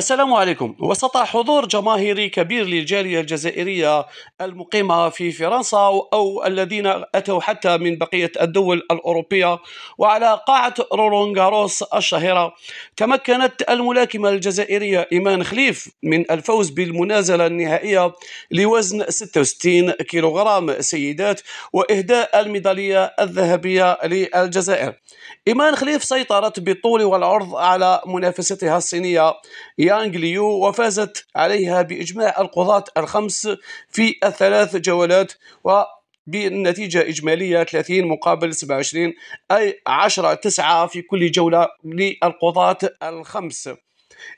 السلام عليكم وسط حضور جماهيري كبير للجالية الجزائرية المقيمة في فرنسا أو الذين أتوا حتى من بقية الدول الأوروبية وعلى قاعة رولونغاروس الشهيرة تمكنت الملاكمة الجزائرية إيمان خليف من الفوز بالمنازلة النهائية لوزن 66 كيلوغرام سيدات وإهداء الميدالية الذهبية للجزائر إيمان خليف سيطرت بالطول والعرض على منافستها الصينية يانغ ليو وفازت عليها بإجماع القضاة الخمس في الثلاث جولات و بالنتيجة إجمالية 30 مقابل 27 أي 10 9 في كل جولة للقضاة الخمس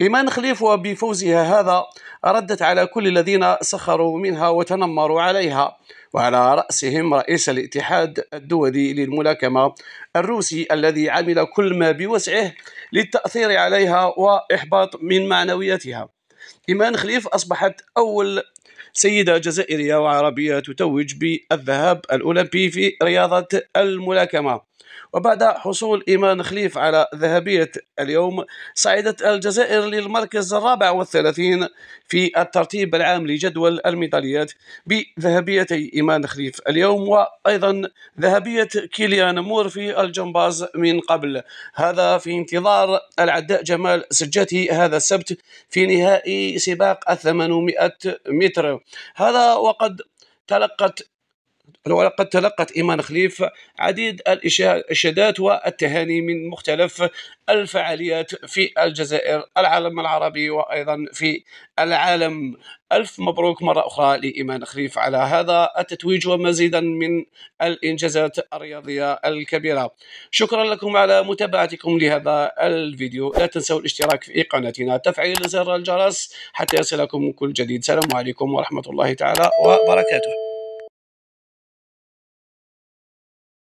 إيمان خليف وبفوزها هذا ردت على كل الذين سخروا منها وتنمروا عليها وعلى رأسهم رئيس الاتحاد الدولي للملاكمة الروسي الذي عمل كل ما بوسعه للتأثير عليها وإحباط من معنوياتها إيمان خليف أصبحت أول سيدة جزائرية وعربية تتوج بالذهاب الأولمبي في رياضة الملاكمة وبعد حصول إيمان خليف على ذهبية اليوم صعدت الجزائر للمركز الرابع والثلاثين في الترتيب العام لجدول الميداليات بذهبيتي إيمان خليف اليوم وأيضا ذهبية كيليان مور في الجمباز من قبل هذا في انتظار العداء جمال سجاتي هذا السبت في نهائي سباق الثمانمائة متر تويتر هذا وقد تلقت قد تلقت إيمان خليف عديد الإشادات والتهاني من مختلف الفعاليات في الجزائر العالم العربي وأيضا في العالم ألف مبروك مرة أخرى لإيمان خليف على هذا التتويج ومزيدا من الإنجازات الرياضية الكبيرة شكرا لكم على متابعتكم لهذا الفيديو لا تنسوا الاشتراك في قناتنا تفعيل زر الجرس حتى يصلكم كل جديد سلام عليكم ورحمة الله تعالى وبركاته